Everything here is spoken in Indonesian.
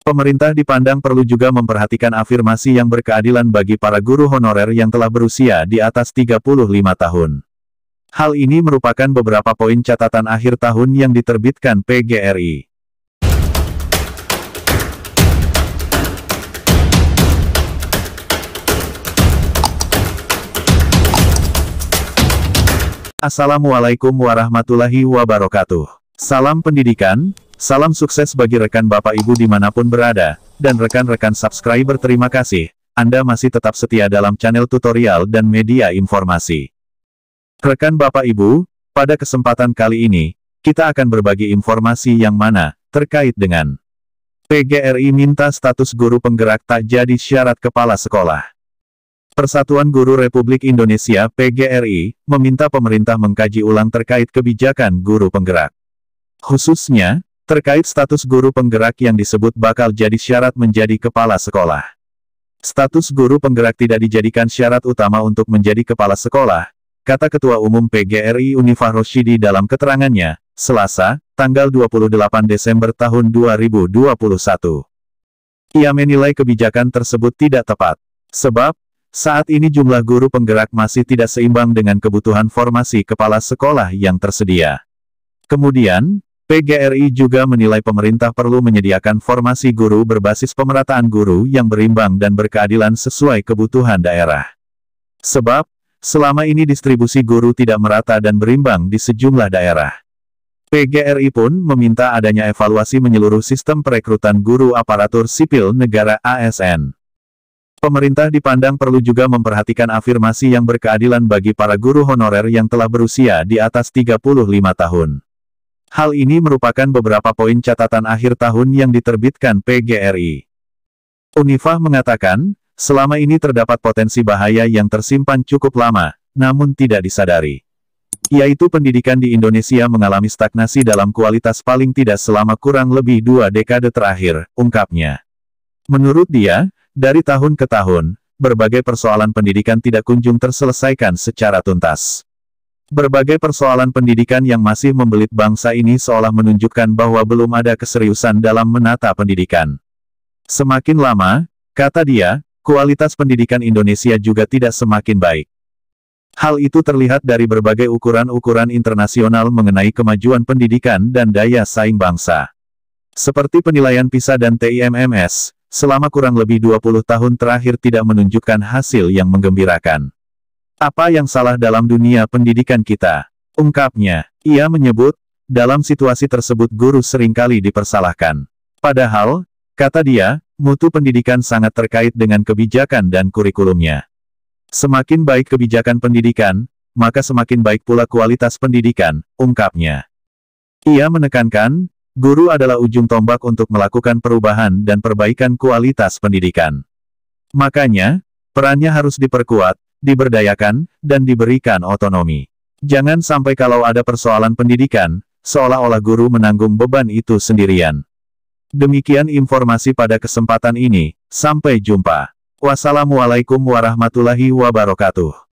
Pemerintah dipandang perlu juga memperhatikan afirmasi yang berkeadilan bagi para guru honorer yang telah berusia di atas 35 tahun. Hal ini merupakan beberapa poin catatan akhir tahun yang diterbitkan PGRI. Assalamualaikum warahmatullahi wabarakatuh. Salam pendidikan, Salam sukses bagi rekan Bapak Ibu dimanapun berada, dan rekan-rekan subscriber terima kasih, Anda masih tetap setia dalam channel tutorial dan media informasi. Rekan Bapak Ibu, pada kesempatan kali ini, kita akan berbagi informasi yang mana, terkait dengan PGRI minta status guru penggerak tak jadi syarat kepala sekolah. Persatuan Guru Republik Indonesia PGRI, meminta pemerintah mengkaji ulang terkait kebijakan guru penggerak. Khususnya, Terkait status guru penggerak yang disebut bakal jadi syarat menjadi kepala sekolah. Status guru penggerak tidak dijadikan syarat utama untuk menjadi kepala sekolah, kata Ketua Umum PGRI Unifah Roshidi dalam keterangannya, Selasa, tanggal 28 Desember tahun 2021. Ia menilai kebijakan tersebut tidak tepat. Sebab, saat ini jumlah guru penggerak masih tidak seimbang dengan kebutuhan formasi kepala sekolah yang tersedia. Kemudian, PGRI juga menilai pemerintah perlu menyediakan formasi guru berbasis pemerataan guru yang berimbang dan berkeadilan sesuai kebutuhan daerah. Sebab, selama ini distribusi guru tidak merata dan berimbang di sejumlah daerah. PGRI pun meminta adanya evaluasi menyeluruh sistem perekrutan guru aparatur sipil negara ASN. Pemerintah dipandang perlu juga memperhatikan afirmasi yang berkeadilan bagi para guru honorer yang telah berusia di atas 35 tahun. Hal ini merupakan beberapa poin catatan akhir tahun yang diterbitkan PGRI. Unifah mengatakan, selama ini terdapat potensi bahaya yang tersimpan cukup lama, namun tidak disadari. Yaitu pendidikan di Indonesia mengalami stagnasi dalam kualitas paling tidak selama kurang lebih dua dekade terakhir, ungkapnya. Menurut dia, dari tahun ke tahun, berbagai persoalan pendidikan tidak kunjung terselesaikan secara tuntas. Berbagai persoalan pendidikan yang masih membelit bangsa ini seolah menunjukkan bahwa belum ada keseriusan dalam menata pendidikan. Semakin lama, kata dia, kualitas pendidikan Indonesia juga tidak semakin baik. Hal itu terlihat dari berbagai ukuran-ukuran internasional mengenai kemajuan pendidikan dan daya saing bangsa. Seperti penilaian PISA dan TIMMS, selama kurang lebih 20 tahun terakhir tidak menunjukkan hasil yang menggembirakan. Apa yang salah dalam dunia pendidikan kita? Ungkapnya, ia menyebut, dalam situasi tersebut guru seringkali dipersalahkan. Padahal, kata dia, mutu pendidikan sangat terkait dengan kebijakan dan kurikulumnya. Semakin baik kebijakan pendidikan, maka semakin baik pula kualitas pendidikan, ungkapnya. Ia menekankan, guru adalah ujung tombak untuk melakukan perubahan dan perbaikan kualitas pendidikan. Makanya, perannya harus diperkuat, diberdayakan, dan diberikan otonomi. Jangan sampai kalau ada persoalan pendidikan, seolah-olah guru menanggung beban itu sendirian. Demikian informasi pada kesempatan ini, sampai jumpa. Wassalamualaikum warahmatullahi wabarakatuh.